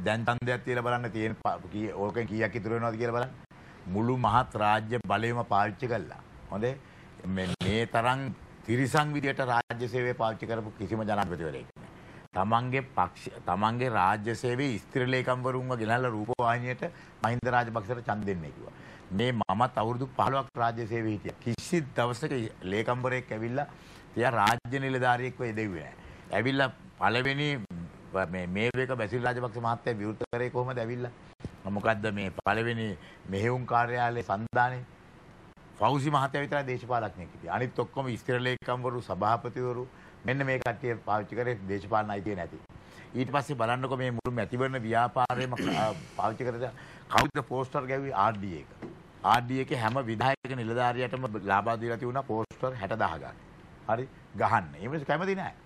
දැන් ඡන්දයක් තියලා බලන්න තියෙන ඕකෙන් කීයක් ඉතුරු වෙනවද කියලා බලන්න. මුළු මහත් රාජ්‍ය බලයම පාවිච්චි කළා. හොඳේ මේ තරම් තිරිසන් විදියට රාජ්‍ය සේවය පාවිච්චි කරපු කිසිම ජනාධිපතිවරයෙක් නෑ. තමන්ගේ පක්ෂ තමන්ගේ රාජ්‍ය සේවයේ ස්ත්‍රීලේකම්වරුන්ව ගෙනල්ලා රූපවාහිනියට මහින්ද රාජපක්ෂට ඡන්ද දෙන්නේ කිව්වා. මේ මමත් අවුරුදු 15ක් රාජ්‍ය සේවයේ හිටියා. කිසි දවසක ලේකම්වරයෙක් ඇවිල්ලා තියා රාජ්‍ය නිලධාරියෙක්ව එදෙව්වේ නෑ. ඇවිල්ලා පළවෙනි මේ මේරුවක බැසිල් රාජපක්ෂ මහත්තයා විවෘත කරේ කොහොමද ඇවිල්ලා? මොකද්ද මේ පළවෙනි මෙහෙයුම් කාර්යාලයේ සන්දානේ ෆෞසි මහත්තයා විතරයි දේශපාලඥයෙක් හිටියේ. අනිත් ඔක්කොම ස්ථිර ලේකම්වරු, සභාපතිවරු මෙන්න මේ කට්ටිය පාවිච්චි කරේ දේශපාලන අයිතිය නැති. ඊට පස්සේ බලන්නකො මේ මුළු මැතිවරණ ව්‍යාපාරයේම පාවිච්චි කරලා කවුද පෝස්ටර් ගැව්වේ RDA එක. RDA එකේ හැම විධායක නිලධාරියටම ලාභා දීලා තියුණා පෝස්ටර් 60000 ගන්න. හරි ගහන්න. ඒ මිනිස්සු කැමති නැහැ.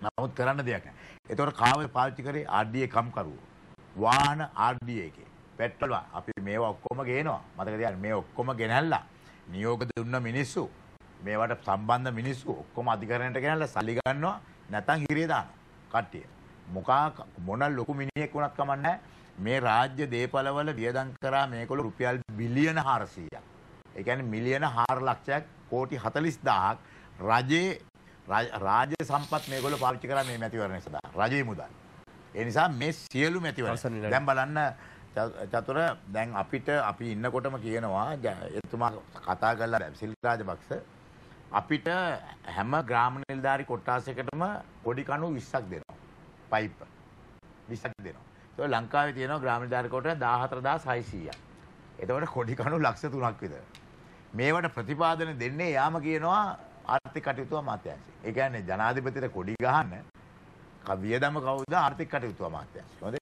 නමුත් කරන්න දෙයක් නැහැ. ඒතකොට කාමර පාවිච්චි කරේ RDA කම්කරුවෝ. වාහන RDA එකේ. පෙට්‍රල් අපි මේවා ඔක්කොම ගේනවා. මතක තියාගන්න මේ ඔක්කොම ගෙනල්ලා නියෝග දුන්න මිනිස්සු මේවට සම්බන්ධ මිනිස්සු ඔක්කොම අධිකරණයට ගෙනල්ලා සල්ලි ගන්නවා නැත්නම් හිරිය දානවා කට්ටිය. මොකා මොන ලොකු මිනිහෙක් වුණත් කමන්නේ මේ රාජ්‍ය දේපලවල වියදම් කරා මේකොළු රුපියල් බිලියන 400ක්. ඒ කියන්නේ මිලියන 4 ලක්ෂයක් කෝටි 40000ක් රජයේ රාජ්‍ය සම්පත් මේගොල්ල පාවිච්චි කරන්නේ මේ මැතිවරණය සඳහා. රජයේ මුදල්. ඒ නිසා මේ සියලු මැතිවරණ. දැන් බලන්න චතුර දැන් අපිට අපි ඉන්නකොටම කියනවා එතුමා කතා කරලා සිල්රාජ පක්ෂ අපිට හැම ග්‍රාම නිලධාරි කොට්ටාසයකටම පොඩි කණු 20ක් දෙනවා. පයිප් 20ක් දෙනවා. ඒක ලංකාවේ තියෙනවා ග්‍රාම නිලධාරි කොට 14600ක්. එතකොට කොඩි කණු ලක්ෂ 3ක් විතර. මේවට ප්‍රතිපාදන දෙන්නේ යාම කියනවා ආර්ථික කටයුතු අමාත්‍යාංශය. ඒ කියන්නේ ජනාධිපතිට කොඩි ගහන්න වියදම කවුද ආර්ථික කටයුතු අමාත්‍යාංශය. හොඳේ